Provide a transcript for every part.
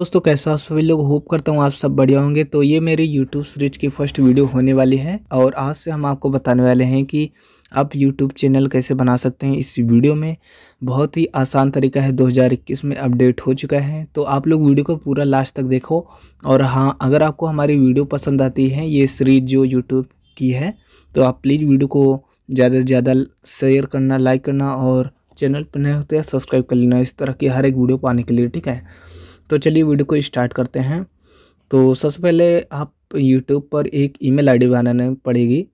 दोस्तों कैसा आप सभी लोग होप करता हूँ आप सब बढ़िया होंगे तो ये मेरी यूट्यूब सीरीज की फर्स्ट वीडियो होने वाली है और आज से हम आपको बताने वाले हैं कि आप यूट्यूब चैनल कैसे बना सकते हैं इस वीडियो में बहुत ही आसान तरीका है 2021 में अपडेट हो चुका है तो आप लोग वीडियो को पूरा लास्ट तक देखो और हाँ अगर आपको हमारी वीडियो पसंद आती है ये सीरीज जो यूट्यूब की है तो आप प्लीज़ वीडियो को ज़्यादा से ज़्यादा शेयर करना लाइक करना और चैनल पर नए होते हैं सब्सक्राइब कर लेना इस तरह की हर एक वीडियो पाने के लिए ठीक है तो चलिए वीडियो को स्टार्ट करते हैं तो सबसे पहले आप यूट्यूब पर एक ईमेल आईडी बनानी पड़ेगी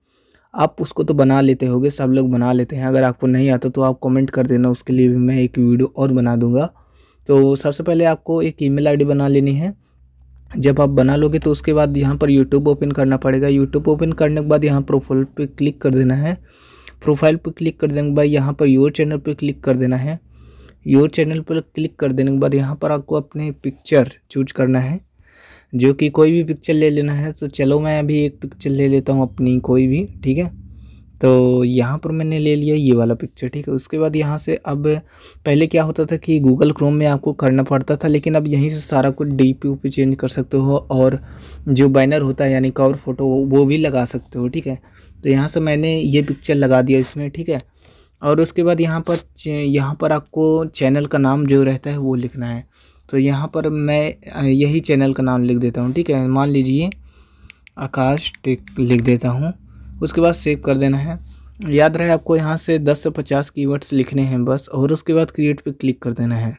आप उसको तो बना लेते होगे सब लोग बना लेते हैं अगर आपको नहीं आता तो आप कमेंट कर देना उसके लिए भी मैं एक वीडियो और बना दूंगा तो सबसे पहले आपको एक ईमेल आईडी बना लेनी है जब आप बना लोगे तो उसके बाद यहाँ पर यूट्यूब ओपन करना पड़ेगा यूट्यूब ओपन करने के बाद यहाँ प्रोफाइल पर क्लिक कर देना है प्रोफाइल पर क्लिक कर देने के बाद यहाँ पर योर चैनल पर क्लिक कर देना है योर चैनल पर क्लिक कर देने के बाद यहाँ पर आपको अपने पिक्चर चूज करना है जो कि कोई भी पिक्चर ले लेना है तो चलो मैं अभी एक पिक्चर ले लेता हूँ अपनी कोई भी ठीक है तो यहाँ पर मैंने ले लिया ये वाला पिक्चर ठीक है उसके बाद यहाँ से अब पहले क्या होता था कि गूगल क्रोम में आपको करना पड़ता था लेकिन अब यहीं से सारा कुछ डी पी पी चेंज कर सकते हो और जो बैनर होता है यानी कवर फ़ोटो वो भी लगा सकते हो ठीक है तो यहाँ से मैंने ये पिक्चर लगा दिया इसमें ठीक है और उसके बाद यहाँ पर यहाँ पर आपको चैनल का नाम जो रहता है वो लिखना है तो यहाँ पर मैं यही चैनल का नाम लिख देता हूँ ठीक है मान लीजिए आकाश टेक लिख देता हूँ उसके बाद सेव कर देना है याद रहे आपको यहाँ से 10 से 50 कीवर्ड्स लिखने हैं बस और उसके बाद क्रिएट पे क्लिक कर देना है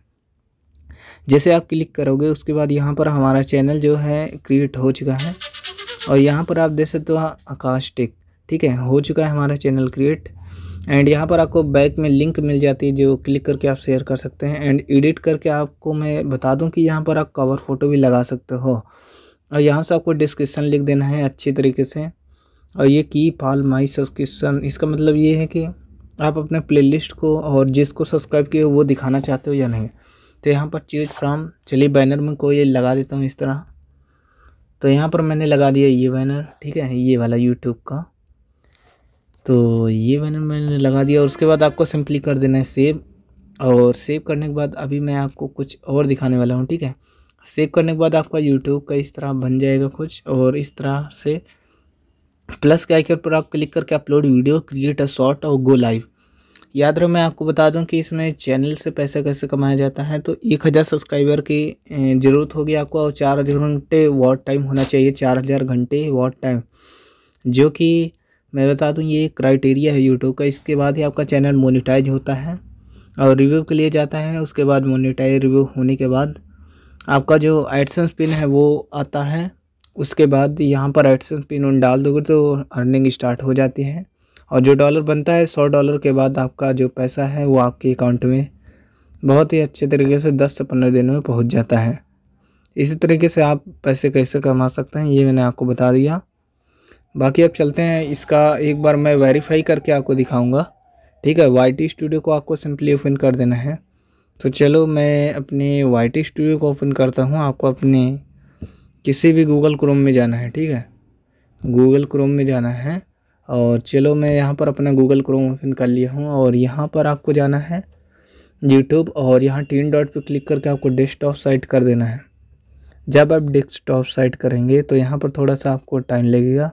जैसे आप क्लिक करोगे उसके बाद यहाँ पर हमारा चैनल जो है क्रिएट हो चुका है और यहाँ पर आप देख सकते हो आकाश टेक ठीक है हो चुका है हमारा चैनल क्रिएट एंड यहाँ पर आपको बैक में लिंक मिल जाती है जो क्लिक करके आप शेयर कर सकते हैं एंड एडिट करके आपको मैं बता दूं कि यहाँ पर आप कवर फ़ोटो भी लगा सकते हो और यहाँ से आपको डिस्क्रिप्शन लिख देना है अच्छे तरीके से और ये की पाल माई सब्सक्रिप्शन इसका मतलब ये है कि आप अपने प्लेलिस्ट को और जिसको सब्सक्राइब किए वो दिखाना चाहते हो या नहीं तो यहाँ पर चीज फ्राम चलिए बैनर में कोई लगा देता हूँ इस तरह तो यहाँ पर मैंने लगा दिया ये बैनर ठीक है ये वाला यूट्यूब का तो ये मैंने मैंने लगा दिया और उसके बाद आपको सिंपली कर देना है सेव और सेव करने के बाद अभी मैं आपको कुछ और दिखाने वाला हूँ ठीक है सेव करने के बाद आपका यूट्यूब का इस तरह बन जाएगा कुछ और इस तरह से प्लस के आइकन पर आप क्लिक करके upload video create a short और गो लाइव याद रहो मैं आपको बता दूं कि इसमें चैनल से पैसा कैसे कमाया जाता है तो एक हज़ार सब्सक्राइबर की ज़रूरत होगी आपको और चार हज़ार घंटे वॉट टाइम होना चाहिए चार हज़ार घंटे वॉट टाइम जो कि मैं बता दूं ये एक क्राइटेरिया है यूट्यूब का इसके बाद ही आपका चैनल मोनिटाइज होता है और रिव्यू के लिए जाता है उसके बाद मोनिटाइज रिव्यू होने के बाद आपका जो एडसन पिन है वो आता है उसके बाद यहाँ पर एडसन पिन उन डाल दोगे तो अर्निंग स्टार्ट हो जाती है और जो डॉलर बनता है सौ डॉलर के बाद आपका जो पैसा है वो आपके अकाउंट में बहुत ही अच्छे तरीके से दस से पंद्रह दिनों में पहुँच जाता है इसी तरीके से आप पैसे कैसे कमा सकते हैं ये मैंने आपको बता दिया बाकी अब चलते हैं इसका एक बार मैं वेरीफाई करके आपको दिखाऊंगा ठीक है वाई स्टूडियो को आपको सिंपली ओपन कर देना है तो चलो मैं अपने वाई स्टूडियो को ओपन करता हूँ आपको अपने किसी भी गूगल क्रोम में जाना है ठीक है गूगल क्रोम में जाना है और चलो मैं यहाँ पर अपना गूगल क्रोम ओपन कर लिया हूँ और यहाँ पर आपको जाना है यूट्यूब और यहाँ तीन डॉट पर क्लिक करके आपको टॉप साइट कर देना है जब आप टॉप साइट करेंगे तो यहाँ पर थोड़ा सा आपको टाइम लगेगा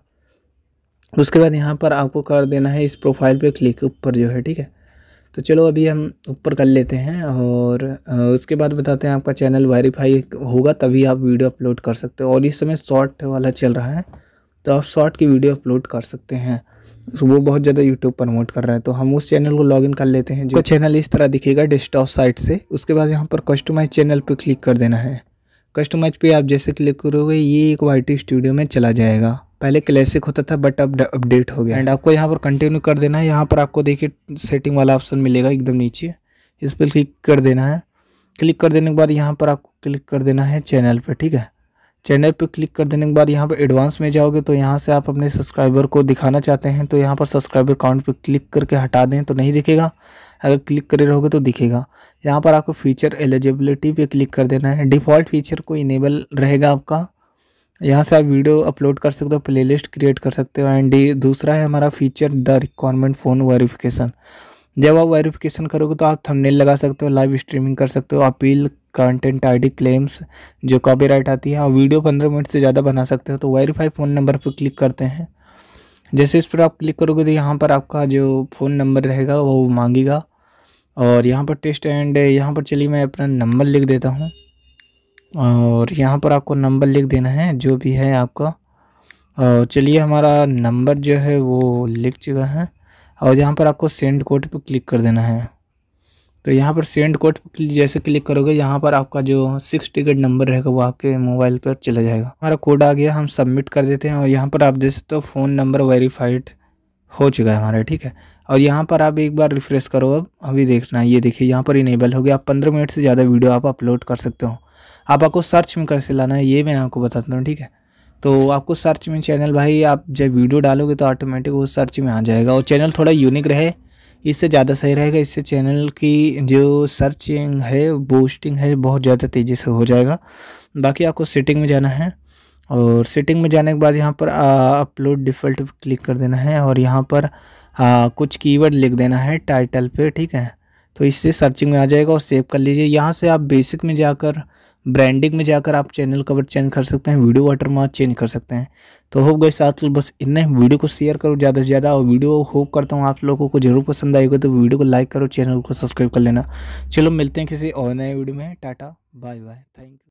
उसके बाद यहाँ पर आपको कर देना है इस प्रोफाइल पे क्लिक ऊपर जो है ठीक है तो चलो अभी हम ऊपर कर लेते हैं और उसके बाद बताते हैं आपका चैनल वेरीफाई होगा तभी आप वीडियो अपलोड कर सकते हो और इस समय शॉर्ट वाला चल रहा है तो आप शॉर्ट की वीडियो अपलोड कर सकते हैं तो वो बहुत ज़्यादा यूट्यूब प्रमोट कर रहे हैं तो हम उस चैनल को लॉगिन कर लेते हैं जो चैनल इस तरह दिखेगा डेस्कटॉप साइट से उसके बाद यहाँ पर कस्टमाइज चैनल पर क्लिक कर देना है कस्टमाइज पर आप जैसे क्लिक करोगे ये एक वाई स्टूडियो में चला जाएगा पहले क्लासिक होता था बट अब अपडेट हो गया एंड आपको यहाँ पर कंटिन्यू कर देना है यहाँ पर आपको देखिए सेटिंग वाला ऑप्शन मिलेगा एकदम नीचे इस पर क्लिक कर देना है क्लिक कर देने के बाद यहाँ पर आपको क्लिक कर देना है चैनल पर ठीक है चैनल पर क्लिक कर देने के बाद यहाँ पर एडवांस में जाओगे तो यहाँ से आप अपने सब्सक्राइबर को दिखाना चाहते हैं तो यहाँ पर सब्सक्राइबर काउंट पर क्लिक करके हटा दें तो नहीं दिखेगा अगर क्लिक करे रहोगे तो दिखेगा यहाँ पर आपको फीचर एलिजिबिलिटी पे क्लिक कर देना है डिफ़ॉल्ट फीचर को इनेबल रहेगा आपका यहाँ से आप वीडियो अपलोड कर सकते हो प्लेलिस्ट क्रिएट कर सकते हो एंड दूसरा है हमारा feature the requirement phone verification जब आप वेरिफिकेशन करोगे तो आप थंबनेल लगा सकते हो लाइव स्ट्रीमिंग कर सकते हो अपील कंटेंट आईडी क्लेम्स जो कॉपीराइट आती है और वीडियो पंद्रह मिनट से ज़्यादा बना सकते हो तो वेरीफाई फ़ोन नंबर पर क्लिक करते हैं जैसे इस पर आप क्लिक करोगे तो यहाँ पर आपका जो फ़ोन नंबर रहेगा वो मांगेगा और यहाँ पर टेस्ट एंड यहाँ पर चलिए मैं अपना नंबर लिख देता हूँ और यहाँ पर आपको नंबर लिख देना है जो भी है आपका और चलिए हमारा नंबर जो है वो लिख चुका है और यहाँ पर आपको सेंड कोड पर क्लिक कर देना है तो यहाँ पर सेंड कोड जैसे क्लिक करोगे यहाँ पर आपका जो सिक्स टिकट नंबर रहेगा वो आपके मोबाइल पर चला जाएगा हमारा कोड आ गया हम सबमिट कर देते हैं और यहाँ पर आप देख सकते हो तो फ़ोन नंबर वेरीफाइड हो चुका है हमारा ठीक है और यहाँ पर आप एक बार रिफ्रेश करो अब अभी देखना ये देखिए यहाँ पर इनेबल हो गया आप पंद्रह मिनट से ज़्यादा वीडियो आप अपलोड कर सकते हो आप आपको सर्च में कर लाना है ये मैं आपको बताता हूँ ठीक है तो आपको सर्च में चैनल भाई आप जब वीडियो डालोगे तो ऑटोमेटिक वो सर्च में आ जाएगा और चैनल थोड़ा यूनिक रहे इससे ज़्यादा सही रहेगा इससे चैनल की जो सर्चिंग है बूस्टिंग है बहुत ज़्यादा तेज़ी से हो जाएगा बाकी आपको सेटिंग में जाना है और सेटिंग में जाने के बाद यहाँ पर अपलोड डिफ़ॉल्ट क्लिक कर देना है और यहाँ पर आ, कुछ कीवर्ड लिख देना है टाइटल पे ठीक है तो इससे सर्चिंग में आ जाएगा और सेव कर लीजिए यहाँ से आप बेसिक में जाकर ब्रांडिंग में जाकर आप चैनल कवर चेंज कर सकते हैं वीडियो मार्क चेंज कर सकते हैं तो होप गए साथ बस इन वीडियो को शेयर करो ज़्यादा से ज़्यादा और वीडियो होप करता हूँ आप लोगों को जरूर पसंद आएगा तो वीडियो को लाइक करो चैनल को सब्सक्राइब कर लेना चलो मिलते हैं किसी और नए वीडियो में tata bye bye thank you